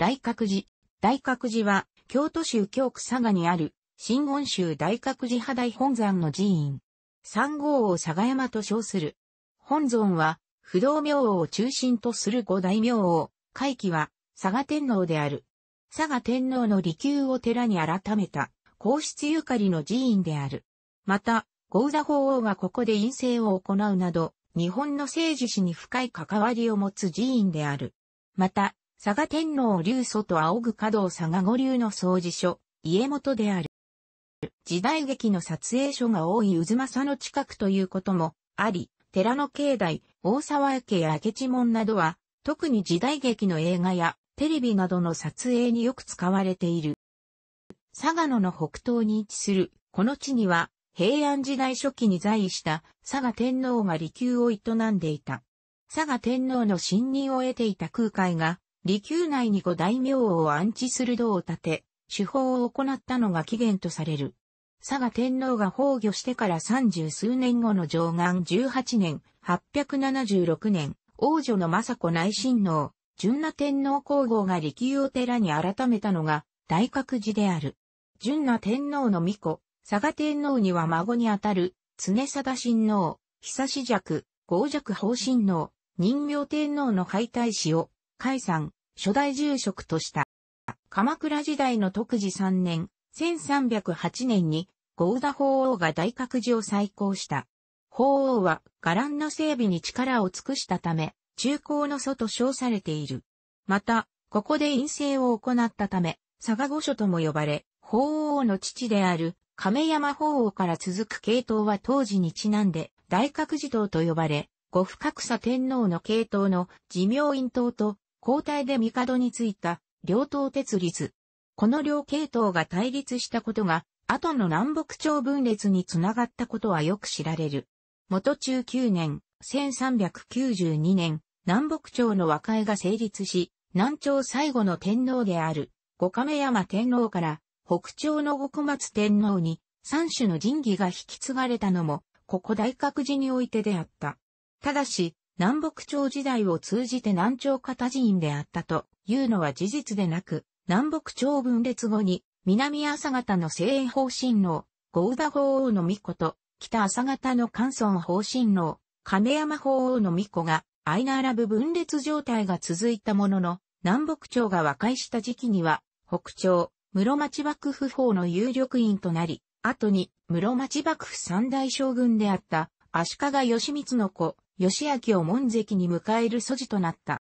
大覚寺。大覚寺は、京都州京区佐賀にある、新言州大覚寺派大本山の寺院。三号を佐賀山と称する。本尊は、不動明王を中心とする五大明王、会期は、佐賀天皇である。佐賀天皇の離宮を寺に改めた、皇室ゆかりの寺院である。また、豪座法王がここで陰性を行うなど、日本の政治史に深い関わりを持つ寺院である。また、佐賀天皇流祖と仰ぐ華道佐賀五流の掃除書、家元である。時代劇の撮影所が多い渦政の近くということもあり、寺の境内、大沢家や明智門などは、特に時代劇の映画やテレビなどの撮影によく使われている。佐賀野の北東に位置する、この地には、平安時代初期に在位した佐賀天皇が離宮を営んでいた。佐賀天皇の信任を得ていた空海が利休内に五大名を安置する道を建て、手法を行ったのが起源とされる。佐賀天皇が崩御してから三十数年後の上岸十八年、八百七十六年、王女の政子内親王、純那天皇皇后が利休を寺に改めたのが大覚寺である。純那天皇の御子、佐賀天皇には孫にあたる、常貞親王、久し弱、豪弱法親王、人名天皇の敗退死を海山、初代住職とした。鎌倉時代の徳治3年、1308年に、ゴーダ法王が大覚寺を再興した。法王は、伽藍の整備に力を尽くしたため、中高の祖と称されている。また、ここで陰性を行ったため、佐賀御所とも呼ばれ、法王の父である、亀山法王から続く系統は当時にちなんで、大覚寺党と呼ばれ、五深草天皇の系統の寺明院党と交代で帝についた両党鉄立。この両系統が対立したことが、後の南北朝分裂につながったことはよく知られる。元中9年、1392年、南北朝の和解が成立し、南朝最後の天皇である、五亀山天皇から北朝の五小松天皇に三種の神器が引き継がれたのも、ここ大覚寺においてであった。ただし、南北朝時代を通じて南朝型人であったというのは事実でなく、南北朝分裂後に、南朝方の西英方神王、ゴ宇バ法王の御子と、北朝方の関村方神王、亀山法王の御子が、アイナアラブ分裂状態が続いたものの、南北朝が和解した時期には、北朝、室町幕府法の有力員となり、後に室町幕府三大将軍であった足利義満の子、義明を門跡に迎える素地となった。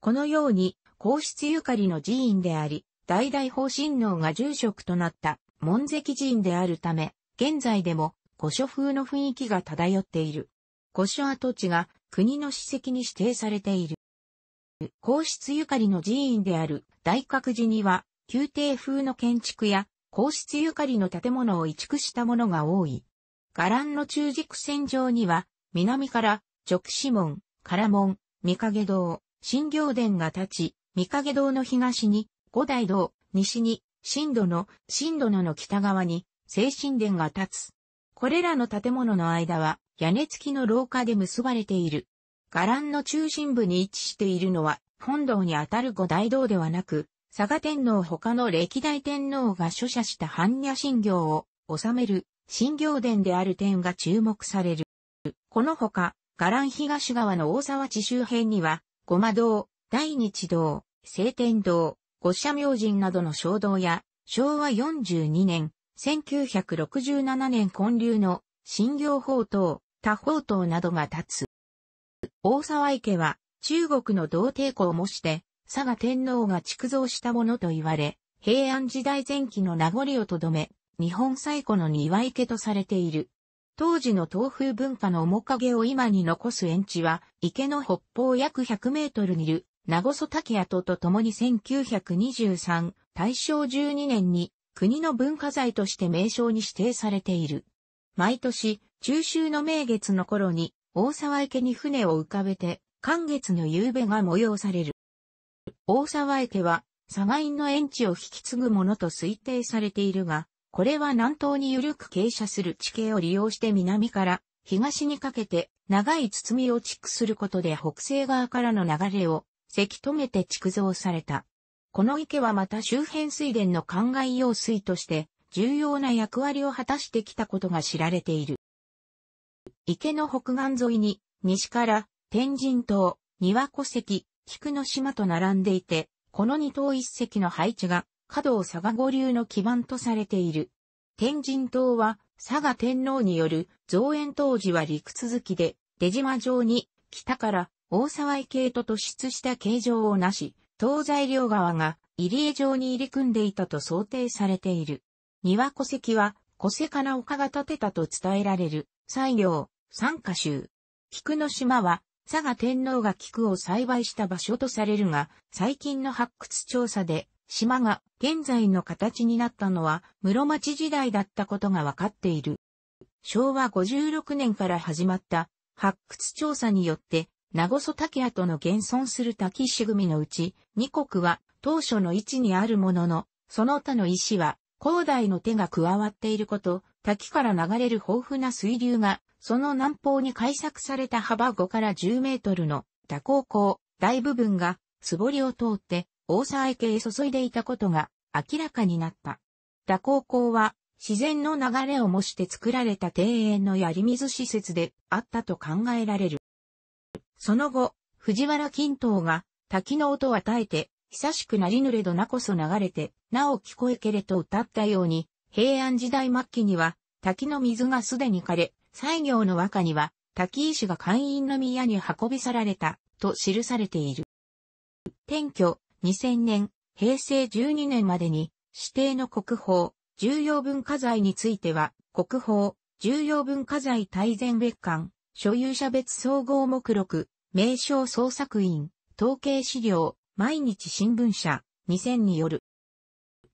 このように、皇室ゆかりの寺院であり、代々法神皇が住職となった門跡寺院であるため、現在でも古書風の雰囲気が漂っている。古書跡地が国の史跡に指定されている。皇室ゆかりの寺院である大覚寺には、宮廷風の建築や皇室ゆかりの建物を移築したものが多い。伽藍の中軸線上には、南から直子門、唐門、三影堂、新行殿が立ち、三影堂の東に五大堂、西に新戸の、新戸のの北側に精神殿が立つ。これらの建物の間は屋根付きの廊下で結ばれている。伽藍の中心部に位置しているのは本堂にあたる五大堂ではなく、佐賀天皇他の歴代天皇が著者した般若心経を収める新行殿である点が注目される。このほか、伽藍東側の大沢地周辺には、ごま堂、大日堂、聖天堂、五社明神などの衝道や、昭和42年、1967年建立の新行法等、他法等などが立つ。大沢池は中国の同帝抗を模して、佐賀天皇が築造したものと言われ、平安時代前期の名残をとどめ、日本最古の庭池とされている。当時の東風文化の面影を今に残す園地は、池の北方約100メートルにいる、名古祖竹跡と共に1923、大正12年に、国の文化財として名称に指定されている。毎年、中秋の名月の頃に、大沢池に船を浮かべて、寒月の夕べが催される。大沢池は、佐賀院の園地を引き継ぐものと推定されているが、これは南東に緩く傾斜する地形を利用して南から東にかけて長い包みを築することで北西側からの流れをせき止めて築造された。この池はまた周辺水田の灌漑用水として重要な役割を果たしてきたことが知られている。池の北岸沿いに西から天神島、庭戸石、菊の島と並んでいて、この二島一石の配置が華道佐賀五流の基盤とされている。天神島は佐賀天皇による造園当時は陸続きで、出島城に北から大沢池へと突出した形状をなし、東西両側が入江城に入り組んでいたと想定されている。庭戸籍は小瀬から丘が建てたと伝えられる西行、三下州。菊の島は佐賀天皇が菊を栽培した場所とされるが、最近の発掘調査で島が現在の形になったのは室町時代だったことがわかっている。昭和56年から始まった発掘調査によって、名長曽竹跡の現存する滝石組のうち、二国は当初の位置にあるものの、その他の石は、広大の手が加わっていること、滝から流れる豊富な水流が、その南方に開削された幅5から10メートルの蛇行口、大部分が、つぼりを通って、大沢池へ注いでいたことが明らかになった。蛇行港は自然の流れを模して作られた庭園のやり水施設であったと考えられる。その後、藤原均等が滝の音を与えて、久しくなりぬれどなこそ流れて、なお聞こえけれと歌ったように、平安時代末期には滝の水がすでに枯れ、西行の和歌には滝石が会員の宮に運び去られたと記されている。転居、2000年、平成12年までに指定の国宝、重要文化財については、国宝、重要文化財大全別館、所有者別総合目録、名称創作員、統計資料、毎日新聞社、2000による。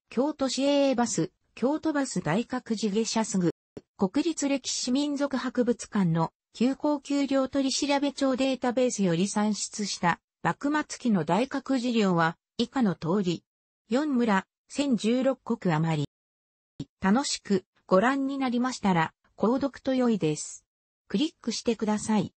京都市営バス、京都バス大覚寺下車すぐ、国立歴史民族博物館の休校給料取調べデータベースより算出した幕末期の大覚寺領は、以下の通り。4村、1016国余り。楽しくご覧になりましたら、購読と良いです。クリックしてください。